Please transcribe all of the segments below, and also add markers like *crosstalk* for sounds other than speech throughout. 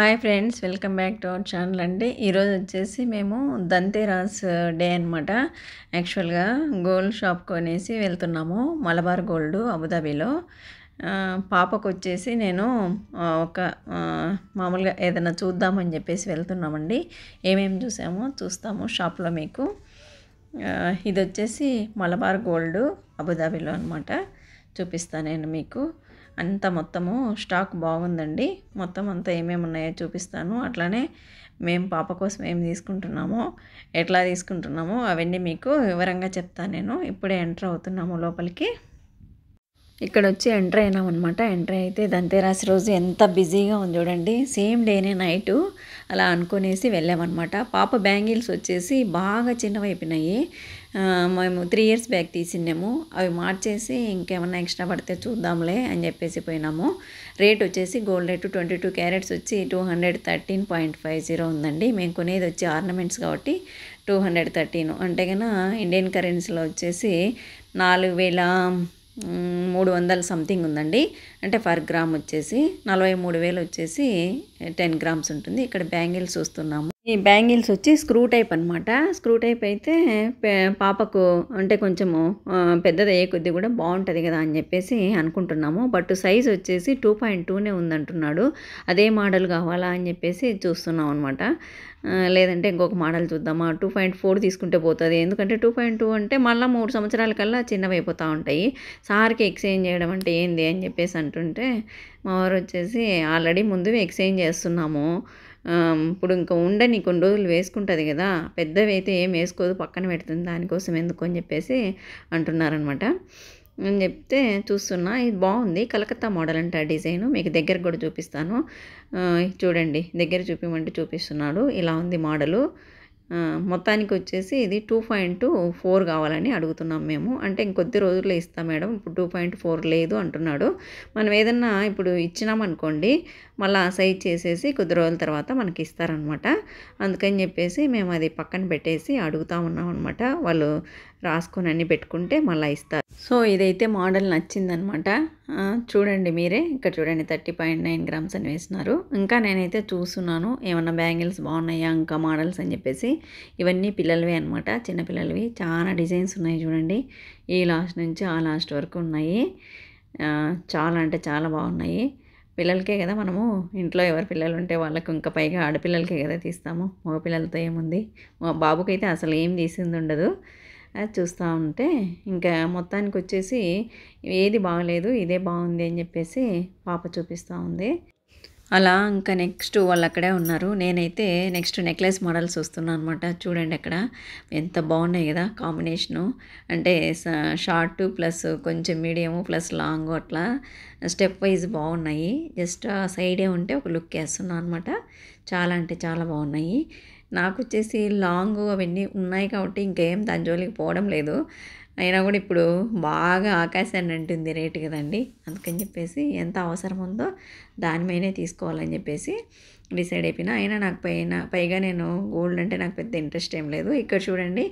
hi friends welcome back to our channel అండి ఈరోజు వచ్చేసి మేము దంతేరాస్ డే అనమాట యాక్చువల్గా గోల్డ్ షాప్ కొనేసి వెళ్తున్నాము మలబార్ గోల్డ్ అబుదాబీలో పాపకు వచ్చేసి నేను ఒక మామూలుగా ఏదైనా చూద్దామని చెప్పేసి వెళ్తున్నామండి ఏమేమి చూసామో చూస్తాము షాప్లో మీకు ఇది వచ్చేసి మలబార్ గోల్డ్ అబుదాబీలో అనమాట చూపిస్తాను నేను మీకు అంత మొత్తము స్టాక్ బాగుందండి మొత్తం అంతా ఏమేమి ఉన్నాయో చూపిస్తాను అట్లానే మేము పాప కోసం ఏం తీసుకుంటున్నామో ఎట్లా తీసుకుంటున్నామో అవన్నీ మీకు వివరంగా చెప్తాను నేను ఇప్పుడే ఎంటర్ అవుతున్నాము లోపలికి ఇక్కడ వచ్చి ఎంటర్ అయినామన్నమాట ఎంటర్ అయితే దంతేరాసి రోజు ఎంత బిజీగా ఉంది చూడండి సేమ్ డేనే నైటు అలా అనుకునేసి వెళ్ళామన్నమాట పాప బ్యాంగిల్స్ వచ్చేసి బాగా చిన్నవైపోయినాయి మేము త్రీ ఇయర్స్ బ్యాక్ తీసినాము అవి మార్చేసి ఇంకేమన్నా ఎక్స్ట్రా పడితే చూద్దాంలే అని చెప్పేసి పోయినాము రేట్ వచ్చేసి gold rate twenty two carats వచ్చి two hundred thirteen point five zero ఉందండి మేము కొనేది వచ్చి ఆర్నమెంట్స్ కాబట్టి టూ హండ్రెడ్ థర్టీన్ అంటే కన్నా ఇండియన్ కరెన్సీలో వచ్చేసి నాలుగు వేల మూడు వందల సంథింగ్ ఉందండి అంటే పర్ గ్రామ్ వచ్చేసి నలభై మూడు వేలు వచ్చేసి టెన్ గ్రామ్స్ ఉంటుంది ఇక్కడ బ్యాంగిల్స్ చూస్తున్నాము ఈ బ్యాంగిల్స్ వచ్చి స్క్రూ టైప్ అనమాట స్క్రూ టైప్ అయితే పాపకు అంటే కొంచెము పెద్దది అయ్యే కొద్దీ కూడా బాగుంటుంది కదా అని చెప్పేసి అనుకుంటున్నాము బట్ సైజ్ వచ్చేసి టూ పాయింట్ టూనే ఉందంటున్నాడు అదే మోడల్ కావాలా అని చెప్పేసి చూస్తున్నాం అనమాట లేదంటే ఇంకొక మోడల్ చూద్దామా టూ పాయింట్ ఫోర్ తీసుకుంటే పోతుంది ఎందుకంటే టూ పాయింట్ టూ అంటే మళ్ళీ మూడు సంవత్సరాల కల్లా చిన్నవైపోతూ ఉంటాయి సార్కి ఎక్స్చేంజ్ చేయడం అంటే ఏంది అని చెప్పేసి అంటుంటే మా వారు వచ్చేసి ఆల్రెడీ ముందు ఎక్స్చేంజ్ చేస్తున్నాము ఇప్పుడు ఇంకా ఉండని కొన్ని రోజులు వేసుకుంటుంది కదా పెద్దవి అయితే ఏం వేసుకోదు పక్కన పెడుతుంది దానికోసం ఎందుకు అని చెప్పేసి అంటున్నారనమాట నేను చెప్తే చూస్తున్నా ఇది బాగుంది కలకత్తా మోడల్ అంట డిజైన్ మీకు దగ్గర కూడా చూపిస్తాను చూడండి దగ్గర చూపించమంటే చూపిస్తున్నాడు ఇలా ఉంది మోడలు మొత్తానికి వచ్చేసి ఇది టూ పాయింట్ ఫోర్ కావాలని అడుగుతున్నాం మేము అంటే ఇంకొద్ది రోజుల్లో ఇస్తాం మేడం ఇప్పుడు టూ పాయింట్ ఫోర్ లేదు అంటున్నాడు మనం ఏదన్నా ఇప్పుడు ఇచ్చినామనుకోండి మళ్ళీ ఆ సైజ్ చేసేసి కొద్ది రోజుల తర్వాత మనకి ఇస్తారనమాట అందుకని చెప్పేసి మేము అది పక్కన పెట్టేసి అడుగుతూ ఉన్నాం అనమాట వాళ్ళు రాసుకొని అన్ని పెట్టుకుంటే మళ్ళీ ఇస్తారు సో ఇదైతే మోడల్ నచ్చిందనమాట చూడండి మీరే ఇక్కడ చూడండి థర్టీ పాయింట్ నైన్ గ్రామ్స్ అని వేసినారు ఇంకా నేనైతే చూస్తున్నాను ఏమన్నా బ్యాంగిల్స్ బాగున్నాయా ఇంకా మోడల్స్ అని చెప్పేసి ఇవన్నీ పిల్లలవి అనమాట చిన్నపిల్లలవి చాలా డిజైన్స్ ఉన్నాయి చూడండి ఈ లాస్ట్ నుంచి ఆ లాస్ట్ వరకు ఉన్నాయి చాలా అంటే చాలా బాగున్నాయి పిల్లలకే కదా మనము ఇంట్లో ఎవరు పిల్లలు ఉంటే వాళ్ళకు ఇంకా పైగా ఆడపిల్లలకే కదా తీస్తాము మగపిల్లలతో ఏముంది మా బాబుకైతే అసలు ఏం తీసింది ఉండదు అది చూస్తూ ఉంటే ఇంకా మొత్తానికి వచ్చేసి ఏది బాగలేదు ఇదే బాగుంది అని చెప్పేసి పాప చూపిస్తూ ఉంది అలా ఇంకా నెక్స్ట్ వాళ్ళు అక్కడే ఉన్నారు నేనైతే నెక్స్ట్ నెక్లెస్ మోడల్స్ వస్తున్నాను అనమాట చూడండి అక్కడ ఎంత బాగున్నాయి కదా కాంబినేషను అంటే షార్ట్ ప్లస్ కొంచెం మీడియము ప్లస్ లాంగ్ అట్లా స్టెప్ వైజ్ బాగున్నాయి జస్ట్ ఆ సైడే ఉంటే ఒక లుక్ వేస్తున్నాను అనమాట చాలా అంటే చాలా బాగున్నాయి నాకు వచ్చేసి లాంగ్ అవన్నీ ఉన్నాయి కాబట్టి ఇంకేం దాని జోలికి పోవడం లేదు అయినా కూడా ఇప్పుడు బాగా ఆకాశాన్ని అంటుంది రేటు కదండి అందుకని చెప్పేసి ఎంత అవసరం ఉందో దానిమైనే తీసుకోవాలని చెప్పేసి డిసైడ్ అయిపోయినా అయినా నాకు పైన పైగా నేను గోల్డ్ అంటే నాకు పెద్ద ఇంట్రెస్ట్ ఏం లేదు ఇక్కడ చూడండి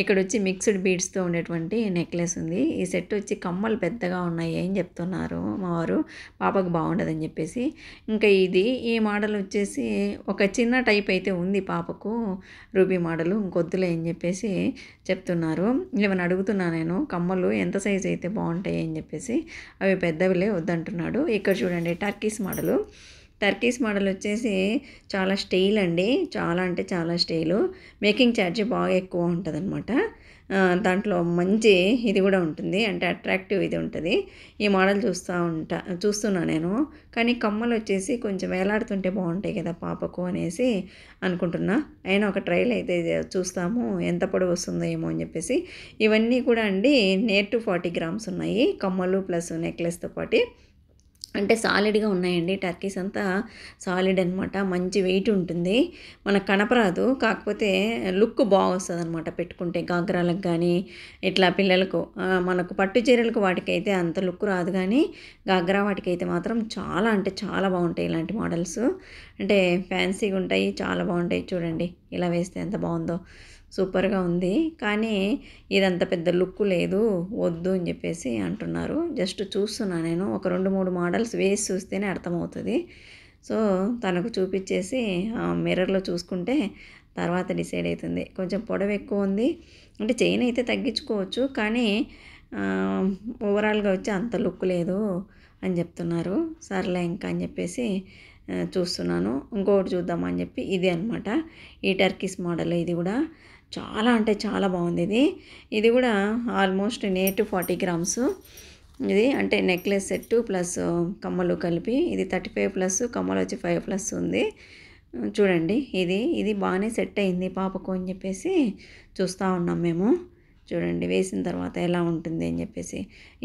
ఇక్కడ వచ్చి మిక్స్డ్ బీడ్స్తో ఉండేటువంటి నెక్లెస్ ఉంది ఈ సెట్ వచ్చి కమ్మలు పెద్దగా ఉన్నాయి అని చెప్తున్నారు మా వారు పాపకు బాగుండదని చెప్పేసి ఇంకా ఇది ఈ మోడల్ వచ్చేసి ఒక చిన్న టైప్ అయితే ఉంది పాపకు రూబీ మోడల్ ఇంకొద్దులే అని చెప్పేసి చెప్తున్నారు ఇవన్నీ అడుగుతున్నా నేను కమ్మలు ఎంత సైజ్ అయితే బాగుంటాయి అని చెప్పేసి అవి పెద్దవిలే వద్దంటున్నాడు ఇక్కడ చూడండి టర్కీస్ మోడలు టర్కీస్ మోడల్ వచ్చేసి చాలా స్టైల్ అండి చాలా అంటే చాలా స్టైలు మేకింగ్ ఛార్జ్ బాగా ఎక్కువ ఉంటుంది అనమాట దాంట్లో మంచి ఇది కూడా ఉంటుంది అంటే అట్రాక్టివ్ ఇది ఉంటుంది ఈ మోడల్ చూస్తూ ఉంటా చూస్తున్నా నేను కానీ కమ్మలు వచ్చేసి కొంచెం వేలాడుతుంటే బాగుంటాయి కదా పాపకు అనేసి అనుకుంటున్నా అయినా ఒక ట్రైల్ అయితే చూస్తాము ఎంత పొడవు వస్తుందో ఏమో అని చెప్పేసి ఇవన్నీ కూడా అండి నేర్ టు ఫార్టీ గ్రామ్స్ ఉన్నాయి కమ్మలు ప్లస్ నెక్లెస్తో పాటు అంటే సాలిడ్గా ఉన్నాయండి టర్కీస్ అంతా సాలిడ్ అనమాట మంచి వెయిట్ ఉంటుంది మనకు కనపరాదు కాకపోతే లుక్ బాగొస్తుంది అనమాట పెట్టుకుంటే గాగ్రాలకు కానీ ఇట్లా పిల్లలకు మనకు పట్టు చీరలకు వాటికైతే అంత లుక్ రాదు కానీ గాగ్రా వాటికైతే మాత్రం చాలా అంటే చాలా బాగుంటాయి ఇలాంటి మోడల్స్ అంటే ఫ్యాన్సీగా ఉంటాయి చాలా బాగుంటాయి చూడండి ఇలా వేస్తే ఎంత బాగుందో సూపర్గా ఉంది కానీ ఇదంత పెద్ద లుక్ లేదు వద్దు అని చెప్పేసి అంటున్నారు జస్ట్ చూస్తున్నా నేను ఒక రెండు మూడు మోడల్స్ వేసి చూస్తేనే అర్థమవుతుంది సో తనకు చూపించేసి మిర్రర్లో చూసుకుంటే తర్వాత డిసైడ్ అవుతుంది కొంచెం పొడవు ఎక్కువ ఉంది అంటే చైన్ అయితే తగ్గించుకోవచ్చు కానీ ఓవరాల్గా వచ్చి అంత లుక్ లేదు అని చెప్తున్నారు సర్లే ఇంకా అని చెప్పేసి చూస్తున్నాను ఇంకొకటి చూద్దామని చెప్పి ఇది అనమాట ఈ టర్కీస్ మోడల్ ఇది కూడా చాలా అంటే చాలా బాగుంది ఇది ఇది కూడా ఆల్మోస్ట్ నేటు ఫార్టీ గ్రామ్స్ ఇది అంటే నెక్లెస్ సెట్ ప్లస్ కమ్మలు కలిపి ఇది థర్టీ ఫైవ్ ప్లస్ కమ్మలు వచ్చి ఫైవ్ ప్లస్ ఉంది చూడండి ఇది ఇది బాగానే సెట్ అయింది పాపకు అని చెప్పేసి చూస్తూ ఉన్నాం మేము చూడండి వేసిన తర్వాత ఎలా ఉంటుంది అని చెప్పేసి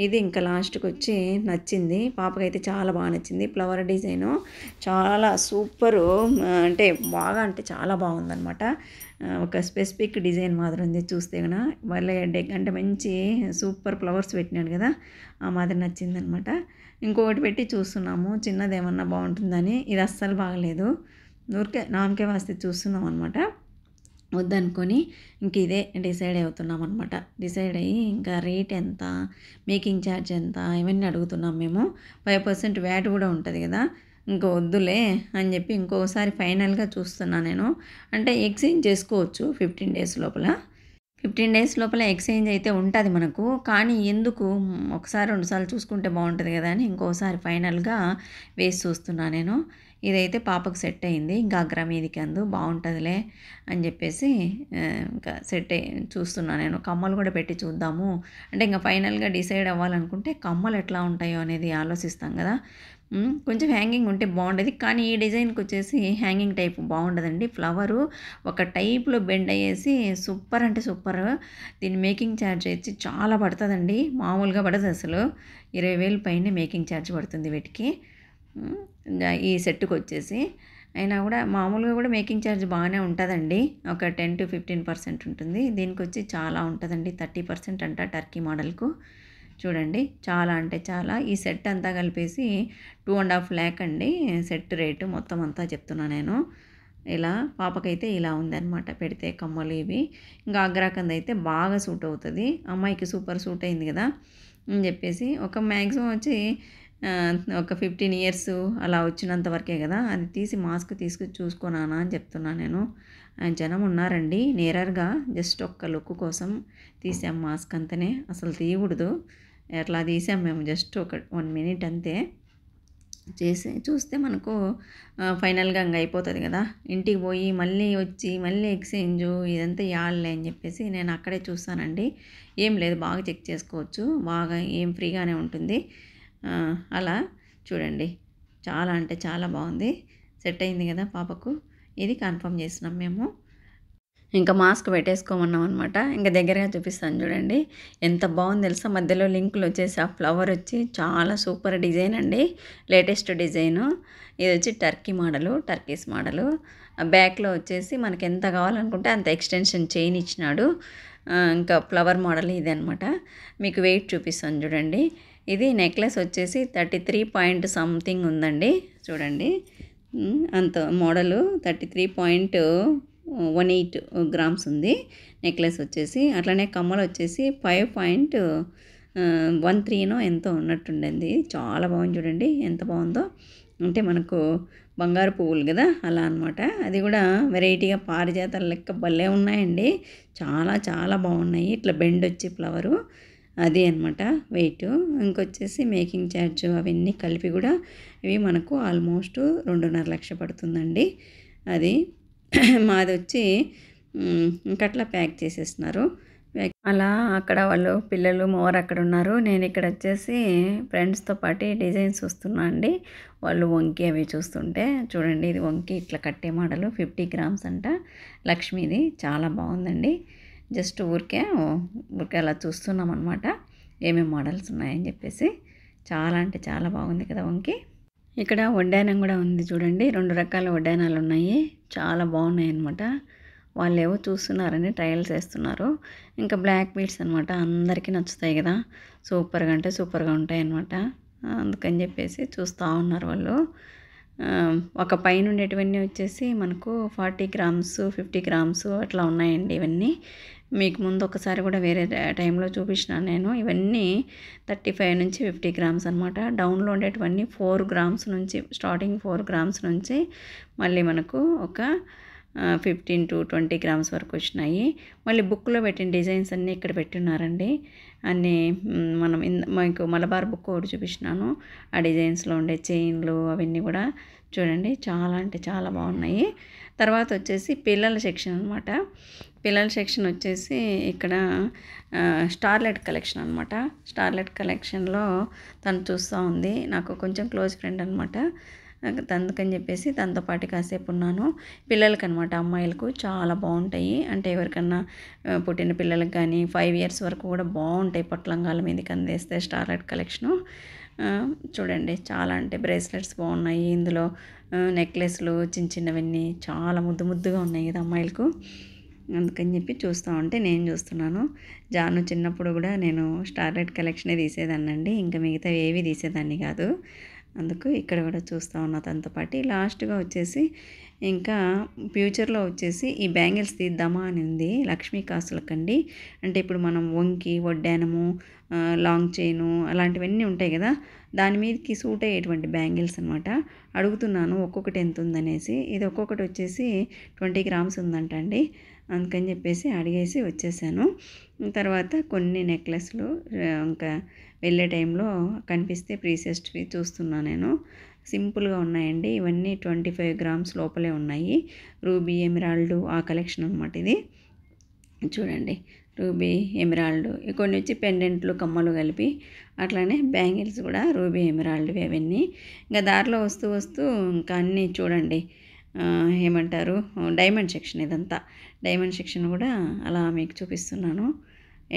ఇది ఇంకా లాస్ట్కి వచ్చి నచ్చింది పాపకైతే చాలా బాగా నచ్చింది ఫ్లవర్ డిజైను చాలా సూపరు అంటే బాగా అంటే చాలా బాగుందనమాట ఒక స్పెసిఫిక్ డిజైన్ మాదిరి ఉంది చూస్తే కదా వాళ్ళ డెక్ అంటే మంచి సూపర్ ఫ్లవర్స్ పెట్టినాడు కదా ఆ మాదిరి నచ్చిందనమాట ఇంకొకటి పెట్టి చూస్తున్నాము చిన్నది ఏమన్నా బాగుంటుందని ఇది అస్సలు బాగలేదు ఊరికే నామకే వాస్తే చూస్తున్నాం అనమాట వద్దనుకొని ఇంక ఇదే డిసైడ్ అవుతున్నాం అనమాట డిసైడ్ అయ్యి ఇంకా రేట్ ఎంత మేకింగ్ ఛార్జ్ ఎంత ఇవన్నీ అడుగుతున్నాం మేము ఫైవ్ పర్సెంట్ వ్యాట్ కూడా ఉంటుంది కదా ఇంకా వద్దులే అని చెప్పి ఇంకొకసారి ఫైనల్గా చూస్తున్నా నేను అంటే ఎక్స్చేంజ్ చేసుకోవచ్చు ఫిఫ్టీన్ డేస్ లోపల ఫిఫ్టీన్ డేస్ లోపల ఎక్స్చేంజ్ అయితే ఉంటుంది మనకు కానీ ఎందుకు ఒకసారి రెండుసార్లు చూసుకుంటే బాగుంటుంది కదా అని ఇంకోసారి ఫైనల్గా వేసి చూస్తున్నా నేను ఇదైతే పాపకు సెట్ అయింది ఇంకా అగ్ర మీదికి అందు బాగుంటుందిలే అని చెప్పేసి ఇంకా సెట్ చూస్తున్నాను నేను కమ్మలు కూడా పెట్టి చూద్దాము అంటే ఇంకా ఫైనల్గా డిసైడ్ అవ్వాలనుకుంటే కమ్మలు ఎట్లా ఉంటాయో అనేది ఆలోచిస్తాం కదా కొంచెం హ్యాంగింగ్ ఉంటే బాగుండేది కానీ ఈ డిజైన్కి వచ్చేసి హ్యాంగింగ్ టైప్ బాగుండదండి ఫ్లవరు ఒక టైప్లో బెండ్ అయ్యేసి సూపర్ అంటే సూపర్ దీన్ని మేకింగ్ ఛార్జ్ వచ్చి చాలా పడుతుందండి మామూలుగా పడదు అసలు ఇరవై వేలు పైన మేకింగ్ ఛార్జ్ పడుతుంది వీటికి ఈ సెట్కి వచ్చేసి అయినా కూడా మామూలుగా కూడా మేకింగ్ ఛార్జ్ బాగానే ఉంటుందండి ఒక టెన్ టు ఫిఫ్టీన్ పర్సెంట్ ఉంటుంది దీనికి వచ్చి చాలా ఉంటుందండి థర్టీ పర్సెంట్ అంట టర్కీ మోడల్కు చూడండి చాలా అంటే చాలా ఈ సెట్ అంతా కలిపేసి టూ అండ్ హాఫ్ ల్యాక్ అండి సెట్ రేటు మొత్తం అంతా చెప్తున్నా నేను ఇలా పాపకైతే ఇలా ఉందన్నమాట పెడితే కమ్మలు ఇవి ఇంకా అగ్రాకంద అయితే బాగా సూట్ అవుతుంది అమ్మాయికి సూపర్ సూట్ అయింది కదా అని చెప్పేసి ఒక మ్యాక్సిమం వచ్చి ఒక ఫిఫ్టీన్ ఇయర్స్ అలా వచ్చినంత వరకే కదా అది తీసి మాస్క్ తీసుకు చూసుకున్నానా అని చెప్తున్నా నేను జనం ఉన్నారండి నేరర్గా జస్ట్ ఒక్క లుక్ కోసం తీసాం మాస్క్ అంతనే అసలు తీయకూడదు అట్లా తీసాం మేము జస్ట్ ఒక వన్ మినిట్ అంతే చేసి చూస్తే మనకు ఫైనల్గా ఇంకా అయిపోతుంది కదా ఇంటికి పోయి మళ్ళీ వచ్చి మళ్ళీ ఎక్స్చేంజ్ ఇదంతా యాళ్ళే అని చెప్పేసి నేను అక్కడే చూస్తానండి ఏం లేదు బాగా చెక్ చేసుకోవచ్చు బాగా ఏం ఫ్రీగానే ఉంటుంది అలా చూడండి చాలా అంటే చాలా బాగుంది సెట్ అయింది కదా పాపకు ఇది కన్ఫర్మ్ చేసినాం మేము ఇంకా మాస్క్ పెట్టేసుకోమన్నాం అనమాట ఇంకా దగ్గరగా చూపిస్తాను చూడండి ఎంత బాగుంది తెలుసా మధ్యలో లింకులు వచ్చేసి ఆ ఫ్లవర్ వచ్చి చాలా సూపర్ డిజైన్ అండి లేటెస్ట్ డిజైను ఇది వచ్చి టర్కీ మోడలు టర్కీస్ మోడలు బ్యాక్లో వచ్చేసి మనకి ఎంత కావాలనుకుంటే అంత ఎక్స్టెన్షన్ చైన్ ఇచ్చినాడు ఇంకా ఫ్లవర్ మోడల్ అనమాట మీకు వెయిట్ చూపిస్తాను చూడండి ఇది నెక్లెస్ వచ్చేసి థర్టీ త్రీ పాయింట్ సంథింగ్ ఉందండి చూడండి అంత model thirty three point one eight grams ఉంది నెక్లెస్ వచ్చేసి అట్లనే కమ్మలు వచ్చేసి ఫైవ్ పాయింట్ వన్ త్రీనో ఎంతో ఉన్నట్టుండండి చాలా బాగుంది చూడండి ఎంత బాగుందో అంటే మనకు బంగారు పువ్వులు కదా అలా అనమాట అది కూడా వెరైటీగా పారిజాతాల లెక్క భలే ఉన్నాయండి చాలా చాలా బాగున్నాయి ఇట్లా బెండ్ వచ్చి ఫ్లవరు అది అనమాట వెయిట్ ఇంకొచ్చేసి మేకింగ్ ఛార్జ్ అవన్నీ కలిపి కూడా ఇవి మనకు ఆల్మోస్ట్ రెండున్నర లక్ష పడుతుందండి అది *clears throat* మాది వచ్చి ఇంకట్లా ప్యాక్ చేసేస్తున్నారు అలా అక్కడ వాళ్ళు పిల్లలు మోర్ అక్కడ ఉన్నారు నేను ఇక్కడ వచ్చేసి ఫ్రెండ్స్తో పాటు డిజైన్స్ చూస్తున్నా అండి వాళ్ళు వంకి అవి చూస్తుంటే చూడండి ఇది వంకి ఇట్లా కట్టే మోడలు ఫిఫ్టీ గ్రామ్స్ అంట లక్ష్మీది చాలా బాగుందండి జస్ట్ ఊరికే ఊరికే అలా చూస్తున్నాం అనమాట ఏమేమి మోడల్స్ ఉన్నాయని చెప్పేసి చాలా అంటే చాలా బాగుంది కదా వంకి ఇక్కడ వడ్డానం కూడా ఉంది చూడండి రెండు రకాల వడ్డానాలు ఉన్నాయి చాలా బాగున్నాయి అనమాట వాళ్ళు ఏవో చూస్తున్నారని ట్రయల్స్ వేస్తున్నారు ఇంకా బ్లాక్ బీట్స్ అనమాట అందరికీ నచ్చుతాయి కదా సూపర్గా అంటే సూపర్గా ఉంటాయి అనమాట అందుకని చెప్పేసి చూస్తూ ఉన్నారు వాళ్ళు ఒక పైన ఉండేటివన్నీ వచ్చేసి మనకు ఫార్టీ గ్రామ్స్ ఫిఫ్టీ గ్రామ్స్ అట్లా ఉన్నాయండి ఇవన్నీ మీకు ముందు ఒకసారి కూడా వేరే టైంలో చూపించిన నేను ఇవన్నీ థర్టీ ఫైవ్ నుంచి ఫిఫ్టీ గ్రామ్స్ అనమాట డౌన్లో ఉండేటివన్నీ ఫోర్ గ్రామ్స్ నుంచి స్టార్టింగ్ ఫోర్ గ్రామ్స్ నుంచి మళ్ళీ మనకు ఒక ఫిఫ్టీన్ టు ట్వంటీ గ్రామ్స్ వరకు వచ్చినాయి మళ్ళీ బుక్లో పెట్టిన డిజైన్స్ అన్నీ ఇక్కడ పెట్టున్నారండి అన్ని మనం మీకు మలబార్ బుక్ ఒకటి చూపించినాను ఆ డిజైన్స్లో ఉండే చైన్లు అవన్నీ కూడా చూడండి చాలా అంటే చాలా బాగున్నాయి తర్వాత వచ్చేసి పిల్లల సెక్షన్ అనమాట పిల్లల సెక్షన్ వచ్చేసి ఇక్కడ స్టార్లెట్ కలెక్షన్ అనమాట స్టార్లెట్ కలెక్షన్లో తను చూస్తూ ఉంది నాకు కొంచెం క్లోజ్ ఫ్రెండ్ అనమాట అందుకని చెప్పేసి తనతో పాటు కాసేపు ఉన్నాను పిల్లలకి అనమాట అమ్మాయిలకు చాలా బాగుంటాయి అంటే ఎవరికన్నా పుట్టిన పిల్లలకు కానీ ఫైవ్ ఇయర్స్ వరకు కూడా బాగుంటాయి పొట్లంగాల మీద అందేస్తే స్టార్లైట్ కలెక్షను చూడండి చాలా అంటే బ్రేస్లెట్స్ బాగున్నాయి ఇందులో నెక్లెస్లు చిన్న చిన్నవన్నీ చాలా ముద్దు ముద్దుగా ఉన్నాయి కదా అమ్మాయిలకు అందుకని చెప్పి చూస్తూ ఉంటే నేను చూస్తున్నాను జాను చిన్నప్పుడు కూడా నేను స్టార్లైట్ కలెక్షనే తీసేదాన్నండి ఇంకా మిగతా ఏవి తీసేదాన్ని కాదు అందుకు ఇక్కడ కూడా చూస్తూ ఉన్నా తనతో పాటు లాస్ట్గా వచ్చేసి ఇంకా ఫ్యూచర్లో వచ్చేసి ఈ బ్యాంగిల్స్ తీద్దామా అని ఉంది లక్ష్మీ కాసులకండి అంటే ఇప్పుడు మనం వంకి వడ్డానము లాంగ్ చైను అలాంటివన్నీ ఉంటాయి కదా దాని మీదకి సూట్ అయ్యేటువంటి బ్యాంగిల్స్ అనమాట అడుగుతున్నాను ఒక్కొక్కటి ఎంత ఉందనేసి ఇది ఒక్కొక్కటి వచ్చేసి ట్వంటీ గ్రామ్స్ ఉందంటండి అందుకని చెప్పేసి అడిగేసి వచ్చేసాను తర్వాత కొన్ని నెక్లెస్లు ఇంకా వెళ్ళే టైంలో కనిపిస్తే ప్రీసెస్ట్వి చూస్తున్నాను నేను సింపుల్గా ఉన్నాయండి ఇవన్నీ ట్వంటీ ఫైవ్ గ్రామ్స్ లోపలే ఉన్నాయి రూబీ ఎమిరాల్డ్ ఆ కలెక్షన్ అనమాట ఇది చూడండి రూబీ ఎమిరాల్డ్ కొన్ని వచ్చి పెండెంట్లు కమ్మలు కలిపి అట్లానే బ్యాంగిల్స్ కూడా రూబీ ఎమిరాల్డ్వి అవన్నీ ఇంకా దారిలో వస్తూ వస్తూ ఇంకా అన్నీ చూడండి ఏమంటారు డైమండ్ సెక్షన్ ఇదంతా డైమండ్ సెక్షన్ కూడా అలా మీకు చూపిస్తున్నాను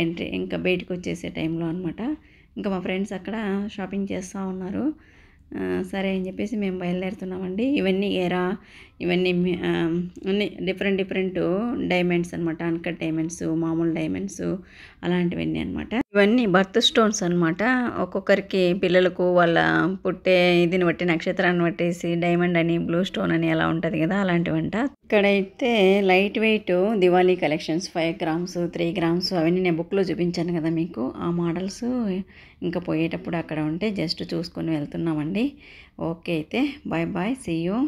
ఎంట్రీ ఇంకా బయటకు వచ్చేసే టైంలో అనమాట ఇంకా మా ఫ్రెండ్స్ అక్కడ షాపింగ్ చేస్తూ ఉన్నారు సరే అని చెప్పేసి మేము బయలుదేరుతున్నామండి ఇవన్నీ ఎరా ఇవన్నీ అన్ని డిఫరెంట్ డిఫరెంట్ డైమండ్స్ అనమాట అన్కట్ డైమండ్స్ మామూలు డైమండ్స్ అలాంటివన్నీ అనమాట ఇవన్నీ బర్త్ స్టోన్స్ అనమాట ఒక్కొక్కరికి పిల్లలకు వాళ్ళ పుట్టే ఇదిని బట్టి నక్షత్రాన్ని బట్టేసి డైమండ్ అని బ్లూ స్టోన్ అని ఎలా ఉంటుంది కదా అలాంటివంట ఇక్కడైతే light weight Diwali collections five grams three grams అవన్నీ నేను బుక్లో చూపించాను కదా మీకు ఆ మోడల్స్ ఇంకా పోయేటప్పుడు అక్కడ ఉంటే జస్ట్ చూసుకొని వెళ్తున్నామండి ఓకే అయితే బాయ్ బాయ్ సీ యూ